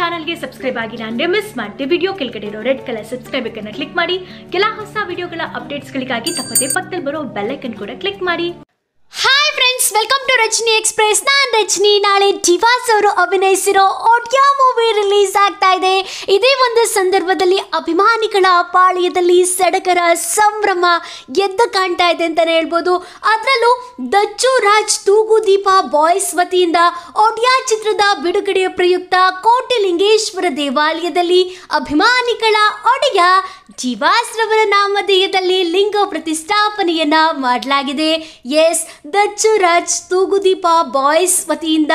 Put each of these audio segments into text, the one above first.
ಚಾನಲ್ಗೆ ಸಬ್ಸ್ಕ್ರೈಬ್ ಆಗಿ ನಾನು ಮಿಸ್ ಮಾಡಿದೆ ವಿಡಿಯೋ ಕೆಳಗಡೆ ಇರೋ ರೆಡ್ ಕಲರ್ ಸಬ್ಸ್ಕ್ರೈಬ್ ಕ್ಲಿಕ್ ಮಾಡಿ ಕೆಲ ಹೊಸ ವಿಡಿಯೋಗಳ ಅಪ್ಡೇಟ್ಸ್ಗಳಿಗಾಗಿ ತಪ್ಪದೆ ಪಕ್ಕದಲ್ಲಿ ಬರೋ ಬೆಲ್ಲೈಕನ್ ಕೂಡ ಕ್ಲಿಕ್ ಮಾಡಿ friends welcome to Rajini express ನಾನ್ ರಜನಿ ನಾಳೆ ಡಿವಾಸ್ ಅವರು ಅಭಿನಯಿಸಿರೋ ಒಡಿಯಾ ಮೂವಿ ರಿಲೀಸ್ ಆಗ್ತಾ ಇದೆ ಇದೇ ಒಂದು ಸಂದರ್ಭದಲ್ಲಿ ಅಭಿಮಾನಿಗಳ ಪಾಳ್ಯದಲ್ಲಿ ಸಡಗರ ಸಂಭ್ರಮ ಎದ್ದು ಕಾಣ್ತಾ ಇದೆ ಅಂತಲೇ ಹೇಳ್ಬೋದು ಅದರಲ್ಲೂ ದಚ್ಚುರಾಜ್ ರಾಜ್ ತೂಗು ದೀಪ ಬಾಯ್ಸ್ ವತಿಯಿಂದ ಒಡಿಯಾ ಚಿತ್ರದ ಬಿಡುಗಡೆಯ ಪ್ರಯುಕ್ತ ಕೋಟೆ ದೇವಾಲಯದಲ್ಲಿ ಅಭಿಮಾನಿಗಳ ಒಡೆಯ ಜೀವಾಸ್ರವರ ನಾಮಧೇಯದಲ್ಲಿ ಲಿಂಗ ಪ್ರತಿಷ್ಠಾಪನೆಯನ್ನ ಮಾಡಲಾಗಿದೆ ಎಸ್ ದಚ್ಚು ರಾಜ್ ತೂಗುದೀಪ ಬಾಯ್ಸ್ ವತಿಯಿಂದ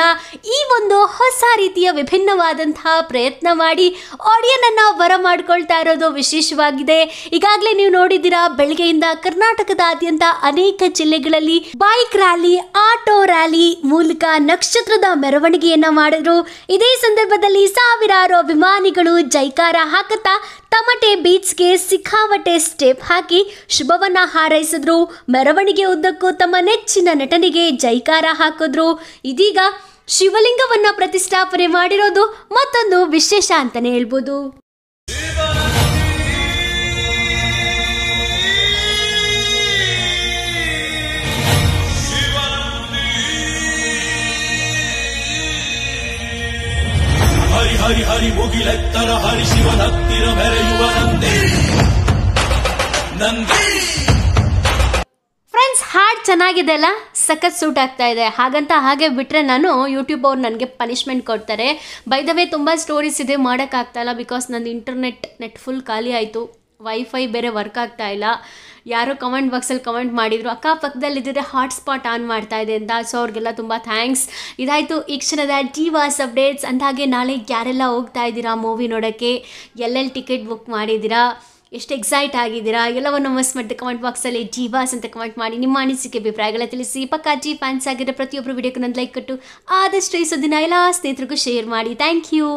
ಈ ಒಂದು ಹೊಸ ರೀತಿಯ ವಿಭಿನ್ನವಾದಂತಹ ಪ್ರಯತ್ನ ಮಾಡಿ ಆಡಿಯನ್ನ ಬರ ಮಾಡ್ಕೊಳ್ತಾ ಇರೋದು ವಿಶೇಷವಾಗಿದೆ ಈಗಾಗಲೇ ನೀವು ನೋಡಿದ್ದೀರಾ ಬೆಳಗ್ಗೆಯಿಂದ ಕರ್ನಾಟಕದಾದ್ಯಂತ ಅನೇಕ ಜಿಲ್ಲೆಗಳಲ್ಲಿ ಬೈಕ್ ರ್ಯಾಲಿ ಆ ಆಟೋ ರ್ಯಾಲಿ ಮೂಲಕ ನಕ್ಷತ್ರದ ಮೆರವಣಿಗೆಯನ್ನ ಮಾಡಿದ್ರು ಇದೇ ಸಂದರ್ಭದಲ್ಲಿ ಸಾವಿರಾರು ಅಭಿಮಾನಿಗಳು ಜೈಕಾರ ಹಾಕುತ್ತಾ ತಮಟೆ ಬೀಚ್ಗೆ ಸಿಖಾವಟೆ ಸ್ಟೆಪ್ ಹಾಕಿ ಶುಭವನ್ನ ಹಾರೈಸಿದ್ರು ಮೆರವಣಿಗೆ ಉದ್ದಕ್ಕೂ ತಮ್ಮ ನೆಚ್ಚಿನ ನಟನಿಗೆ ಜೈಕಾರ ಹಾಕಿದ್ರು ಇದೀಗ ಶಿವಲಿಂಗವನ್ನ ಪ್ರತಿಷ್ಠಾಪನೆ ಮಾಡಿರೋದು ಮತ್ತೊಂದು ವಿಶೇಷ ಅಂತಾನೆ ಹೇಳ್ಬೋದು ಹರಿ ಹರಿ ಹರಿ ಮುಗಿಲೆತ್ತರ ಹರಿ ಶಿವನ ಹತ್ತಿರ ಮೆರೆಯುವ ನಂದಿ ಫ್ರೆಂಡ್ಸ್ ಹಾಡ್ ಚೆನ್ನಾಗಿದೆ ಅಲ್ಲ ಸಖತ್ ಸೂಟ್ ಆಗ್ತಾ ಇದೆ ಹಾಗಂತ ಹಾಗೆ ಬಿಟ್ಟರೆ ನಾನು ಯೂಟ್ಯೂಬ್ ಅವ್ರು ನನಗೆ ಪನಿಷ್ಮೆಂಟ್ ಕೊಡ್ತಾರೆ ಬೈ ದ ವೇ ತುಂಬ ಸ್ಟೋರೀಸ್ ಇದೆ ಇಲ್ಲ ಬಿಕಾಸ್ ನನ್ನ ಇಂಟರ್ನೆಟ್ ನೆಟ್ ಫುಲ್ ಖಾಲಿ ಆಯಿತು ವೈಫೈ ಬೇರೆ ವರ್ಕ್ ಆಗ್ತಾ ಇಲ್ಲ ಯಾರೋ ಕಮೆಂಟ್ ಬಾಕ್ಸಲ್ಲಿ ಕಮೆಂಟ್ ಮಾಡಿದರು ಅಕ್ಕಪಕ್ಕದಲ್ಲಿದ್ದರೆ ಹಾಟ್ಸ್ಪಾಟ್ ಆನ್ ಮಾಡ್ತಾ ಇದೆ ಅಂತ ಸೊ ಅವ್ರಿಗೆಲ್ಲ ತುಂಬ ಥ್ಯಾಂಕ್ಸ್ ಇದಾಯಿತು ಈ ಕ್ಷಣದ ಟಿ ವಾಸ್ ಅಪ್ಡೇಟ್ಸ್ ಅಂದಾಗೆ ನಾಳೆ ಯಾರೆಲ್ಲ ಹೋಗ್ತಾ ಇದ್ದೀರಾ ಮೂವಿ ನೋಡೋಕ್ಕೆ ಎಲ್ಲೆಲ್ಲಿ ಟಿಕೆಟ್ ಬುಕ್ ಮಾಡಿದ್ದೀರಾ ಎಷ್ಟು ಎಕ್ಸೈಟ್ ಆಗಿದ್ದೀರಾ ಎಲ್ಲವನ್ನು ಮಿಸ್ ಮಾಡಿದ ಕಮೆಂಟ್ ಬಾಕ್ಸಲ್ಲಿ ಜಿ ಬಾಸ್ ಅಂತ ಕಮೆಂಟ್ ಮಾಡಿ ನಿಮ್ಮ ಅನಿಸಿಕೆ ಅಭಿಪ್ರಾಯಗಳ ತಿಳಿಸಿ ಪಕ್ಕ ಜಿ ಫ್ಯಾನ್ಸ್ ಆಗಿರೋ ಪ್ರತಿಯೊಬ್ಬರು ವಿಡಿಯೋಕ್ಕೆ ನನ್ನ ಲೈಕ್ ಕೊಟ್ಟು ಆದಷ್ಟು ಈ ಸುದ್ದಿನ ಎಲ್ಲ ಸ್ನೇಹಿತರಿಗೂ ಶೇರ್ ಮಾಡಿ ಥ್ಯಾಂಕ್ ಯು